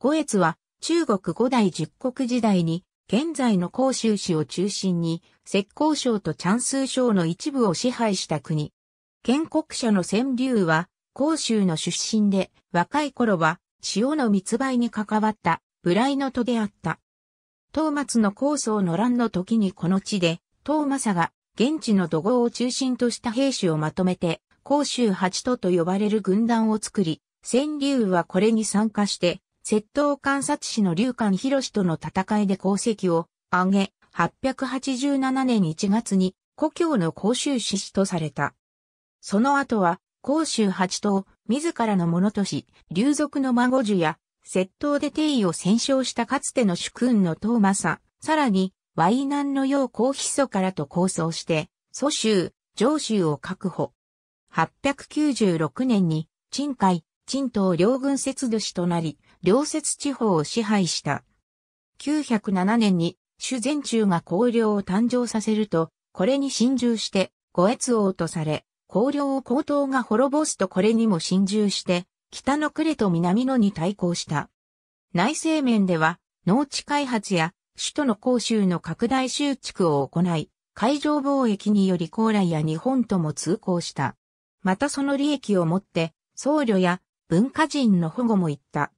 五越は中国五代十国時代に現在の広州市を中心に浙江省とンス省の一部を支配した国。建国者の川柳は広州の出身で若い頃は塩の密売に関わった無頼の戸であった。東松の高層の乱の時にこの地で東正が現地の土豪を中心とした兵士をまとめて広州八都と呼ばれる軍団を作り、川柳はこれに参加して窃盗観察士の劉冠博との戦いで功績を挙げ、887年1月に故郷の甲州志士とされた。その後は、甲州八島、自らのものとし、竜族の孫樹や、窃盗で定位を戦勝したかつての主君の東政、さらに、ナンの陽光秘祖からと構想して、蘇州、上州を確保。896年に、陳海、陳東両軍節度となり、両節地方を支配した。907年に、主前中が公領を誕生させると、これに侵入して、五越王とされ、公領を高等が滅ぼすとこれにも侵入して、北の呉と南のに対抗した。内政面では、農地開発や、首都の公衆の拡大集築を行い、海上貿易により高麗や日本とも通行した。またその利益をもって、僧侶や文化人の保護も行った。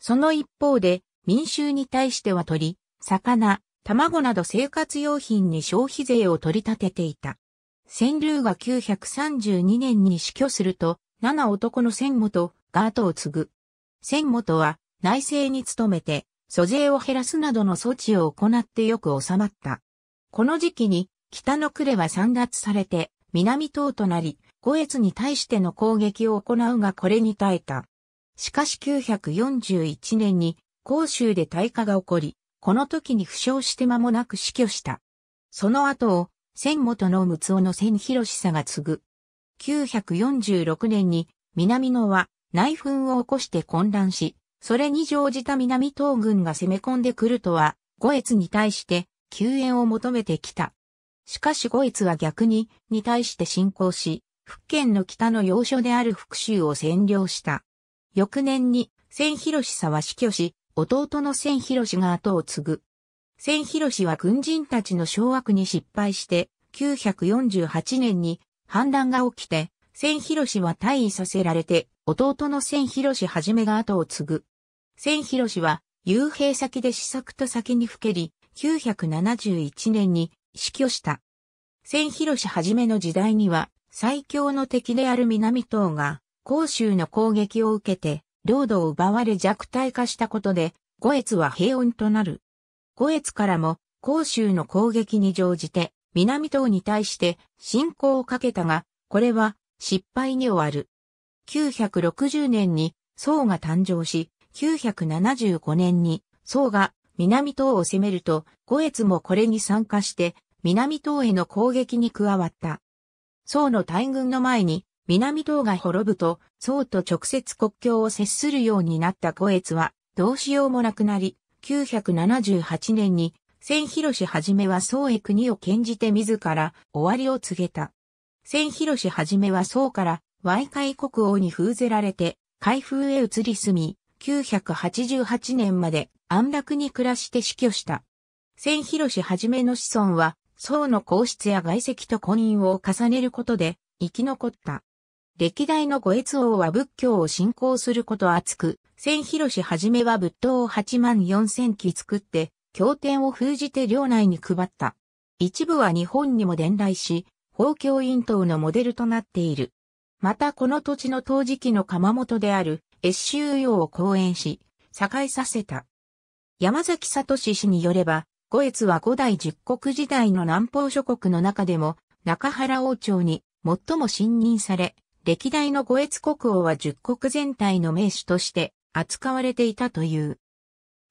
その一方で、民衆に対しては鳥、魚、卵など生活用品に消費税を取り立てていた。川柳が932年に死去すると、七男の千元が後を継ぐ。千元は内政に努めて、租税を減らすなどの措置を行ってよく収まった。この時期に北の呉は散脱されて南東となり、五越に対しての攻撃を行うがこれに耐えた。しかし941年に甲州で大火が起こり、この時に負傷して間もなく死去した。その後を、千元の六尾の千広さが継ぐ。946年に、南野は内紛を起こして混乱し、それに乗じた南東軍が攻め込んでくるとは、五越に対して救援を求めてきた。しかし五越は逆に、に対して侵攻し、福建の北の要所である福州を占領した。翌年に千広沢は死去し、弟の千広氏が後を継ぐ。千広氏は軍人たちの掌握に失敗して、948年に反乱が起きて、千広氏は退位させられて、弟の千広氏はじめが後を継ぐ。千広氏は、幽閉先で試作と先にふけり、971年に死去した。千広はじめの時代には、最強の敵である南東が、甲州の攻撃を受けて、領土を奪われ弱体化したことで、五越は平穏となる。五越からも、甲州の攻撃に乗じて、南東に対して侵攻をかけたが、これは失敗に終わる。960年に宋が誕生し、975年に宋が南東を攻めると、五越もこれに参加して、南東への攻撃に加わった。宋の大軍の前に南島が滅ぶと、宋と直接国境を接するようになった小越は、どうしようもなくなり、978年に、千広氏はじめは宋へ国を献じて自ら終わりを告げた。千広氏はじめは宋から外海国王に封ぜられて、海風へ移り住み、988年まで安楽に暮らして死去した。千広氏はじめの子孫は、宋の皇室や外籍と婚姻を重ねることで生き残った。歴代の五越王は仏教を信仰すること厚く、千広氏はじめは仏塔を8万4千基作って、経典を封じて領内に配った。一部は日本にも伝来し、法教院等のモデルとなっている。またこの土地の陶磁器の窯元である越州用を講演し、栄えさせた。山崎聡氏によれば、五越は五代十国時代の南方諸国の中でも、中原王朝に最も信任され、歴代の五越国王は十国全体の名手として扱われていたという。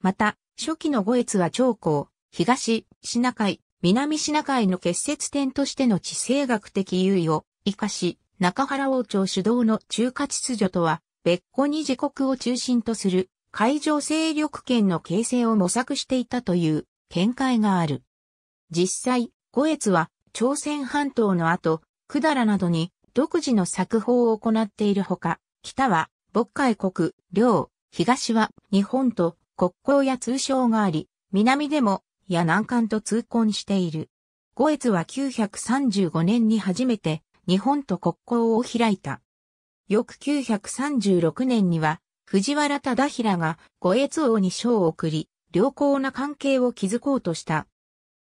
また、初期の五越は長江、東、シナ海、南シナ海の結節点としての地政学的優位を活かし、中原王朝主導の中華秩序とは、別個に自国を中心とする海上勢力圏の形成を模索していたという見解がある。実際、五越は朝鮮半島の後、百済などに独自の作法を行っているほか、北は、渤海国、領、東は、日本と国交や通商があり、南でも、や南韓と通婚している。五越は935年に初めて、日本と国交を開いた。翌936年には、藤原忠平が五越王に賞を送り、良好な関係を築こうとした。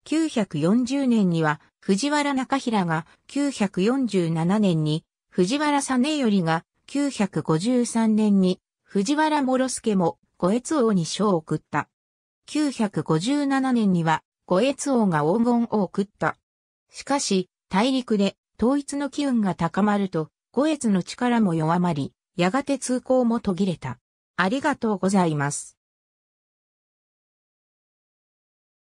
940年には藤原中平が947年に、藤原実頼が953年に、藤原諸助も五越王に賞を送った。957年には、五越王が黄金を送った。しかし、大陸で統一の機運が高まると、五越の力も弱まり、やがて通行も途切れた。ありがとうございます。